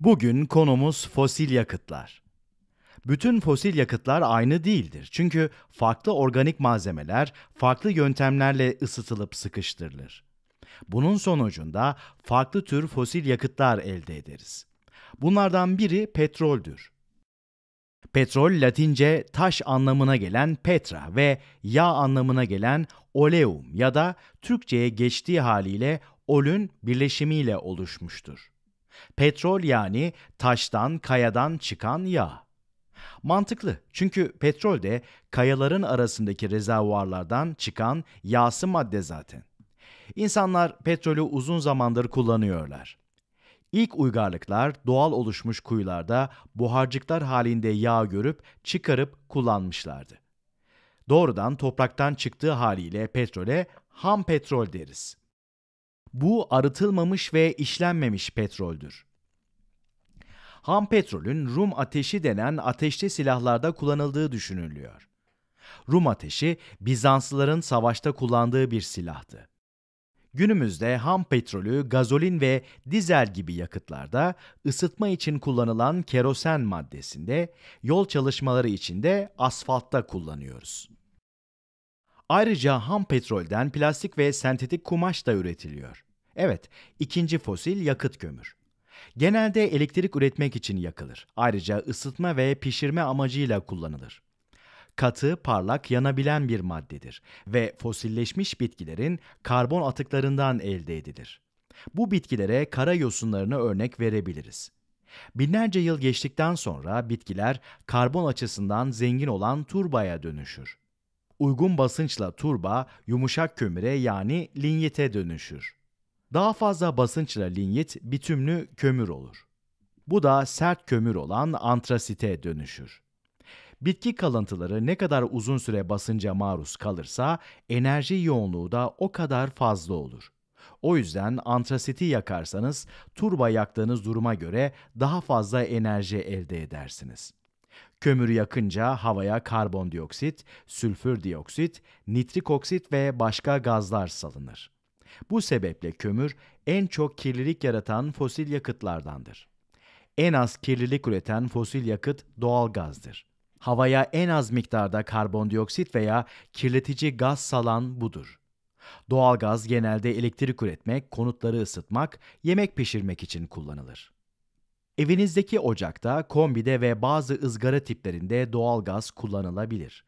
Bugün konumuz fosil yakıtlar. Bütün fosil yakıtlar aynı değildir. Çünkü farklı organik malzemeler farklı yöntemlerle ısıtılıp sıkıştırılır. Bunun sonucunda farklı tür fosil yakıtlar elde ederiz. Bunlardan biri petroldür. Petrol Latince taş anlamına gelen petra ve yağ anlamına gelen oleum ya da Türkçeye geçtiği haliyle olün birleşimiyle oluşmuştur. Petrol yani taştan, kayadan çıkan yağ. Mantıklı çünkü petrol de kayaların arasındaki rezervuarlardan çıkan yağsı madde zaten. İnsanlar petrolü uzun zamandır kullanıyorlar. İlk uygarlıklar doğal oluşmuş kuyularda buharcıklar halinde yağ görüp çıkarıp kullanmışlardı. Doğrudan topraktan çıktığı haliyle petrole ham petrol deriz. Bu arıtılmamış ve işlenmemiş petroldür. Ham petrolün Rum ateşi denen ateşli silahlarda kullanıldığı düşünülüyor. Rum ateşi Bizanslıların savaşta kullandığı bir silahtı. Günümüzde ham petrolü gazolin ve dizel gibi yakıtlarda, ısıtma için kullanılan kerosen maddesinde, yol çalışmaları için de asfaltta kullanıyoruz. Ayrıca ham petrolden plastik ve sentetik kumaş da üretiliyor. Evet, ikinci fosil yakıt kömür. Genelde elektrik üretmek için yakılır. Ayrıca ısıtma ve pişirme amacıyla kullanılır. Katı, parlak, yanabilen bir maddedir ve fosilleşmiş bitkilerin karbon atıklarından elde edilir. Bu bitkilere kara yosunlarını örnek verebiliriz. Binlerce yıl geçtikten sonra bitkiler karbon açısından zengin olan turbaya dönüşür uygun basınçla turba yumuşak kömüre yani linyite dönüşür. Daha fazla basınçla linyit bitümlü kömür olur. Bu da sert kömür olan antrasite dönüşür. Bitki kalıntıları ne kadar uzun süre basınca maruz kalırsa enerji yoğunluğu da o kadar fazla olur. O yüzden antrasiti yakarsanız turba yaktığınız duruma göre daha fazla enerji elde edersiniz. Kömür yakınca havaya karbondioksit, sülfür dioksit, nitrik oksit ve başka gazlar salınır. Bu sebeple kömür en çok kirlilik yaratan fosil yakıtlardandır. En az kirlilik üreten fosil yakıt doğal gazdır. Havaya en az miktarda karbondioksit veya kirletici gaz salan budur. Doğal gaz genelde elektrik üretmek, konutları ısıtmak, yemek pişirmek için kullanılır. Evinizdeki ocakta, kombide ve bazı ızgara tiplerinde doğal gaz kullanılabilir.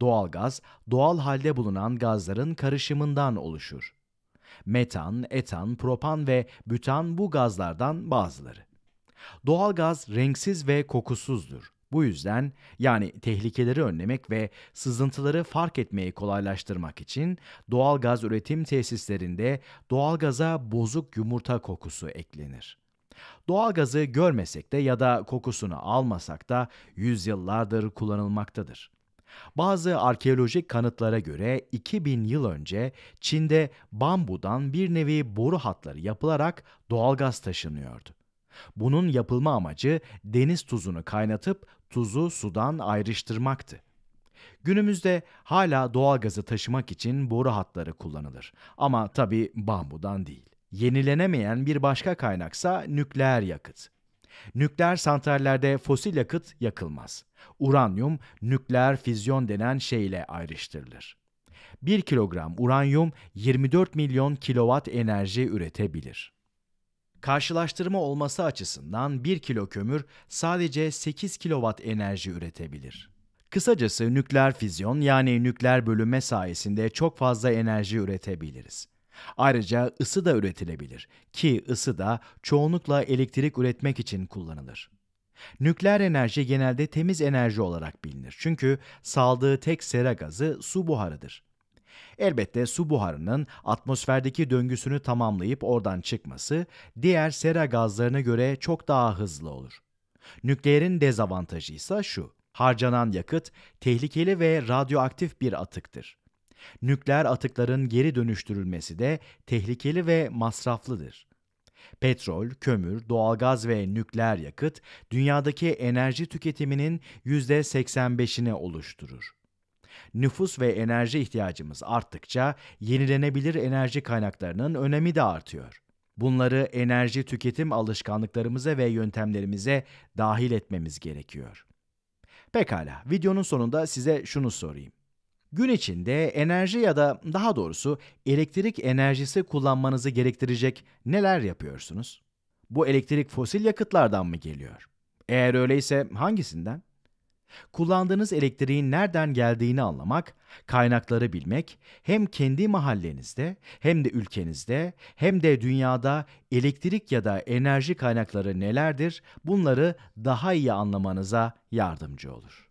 Doğal gaz, doğal halde bulunan gazların karışımından oluşur. Metan, etan, propan ve bütan bu gazlardan bazıları. Doğal gaz renksiz ve kokusuzdur. Bu yüzden yani tehlikeleri önlemek ve sızıntıları fark etmeyi kolaylaştırmak için doğal gaz üretim tesislerinde doğal gaza bozuk yumurta kokusu eklenir. Doğalgazı görmesek de ya da kokusunu almasak da yüzyıllardır kullanılmaktadır. Bazı arkeolojik kanıtlara göre 2000 yıl önce Çin'de bambudan bir nevi boru hatları yapılarak doğalgaz taşınıyordu. Bunun yapılma amacı deniz tuzunu kaynatıp tuzu sudan ayrıştırmaktı. Günümüzde hala doğalgazı taşımak için boru hatları kullanılır ama tabi bambudan değil. Yenilenemeyen bir başka kaynaksa nükleer yakıt. Nükleer santrallerde fosil yakıt yakılmaz. Uranyum nükleer füzyon denen şeyle ayrıştırılır. 1 kilogram uranyum 24 milyon kilowatt enerji üretebilir. Karşılaştırma olması açısından 1 kilo kömür sadece 8 kilowatt enerji üretebilir. Kısacası nükleer füzyon yani nükleer bölünme sayesinde çok fazla enerji üretebiliriz. Ayrıca ısı da üretilebilir ki ısı da çoğunlukla elektrik üretmek için kullanılır. Nükleer enerji genelde temiz enerji olarak bilinir çünkü saldığı tek sera gazı su buharıdır. Elbette su buharının atmosferdeki döngüsünü tamamlayıp oradan çıkması diğer sera gazlarına göre çok daha hızlı olur. Nükleerin dezavantajı ise şu. Harcanan yakıt tehlikeli ve radyoaktif bir atıktır. Nükleer atıkların geri dönüştürülmesi de tehlikeli ve masraflıdır. Petrol, kömür, doğalgaz ve nükleer yakıt dünyadaki enerji tüketiminin %85'ini oluşturur. Nüfus ve enerji ihtiyacımız arttıkça yenilenebilir enerji kaynaklarının önemi de artıyor. Bunları enerji tüketim alışkanlıklarımıza ve yöntemlerimize dahil etmemiz gerekiyor. Pekala, videonun sonunda size şunu sorayım. Gün içinde enerji ya da daha doğrusu elektrik enerjisi kullanmanızı gerektirecek neler yapıyorsunuz? Bu elektrik fosil yakıtlardan mı geliyor? Eğer öyleyse hangisinden? Kullandığınız elektriğin nereden geldiğini anlamak, kaynakları bilmek hem kendi mahallenizde hem de ülkenizde hem de dünyada elektrik ya da enerji kaynakları nelerdir bunları daha iyi anlamanıza yardımcı olur.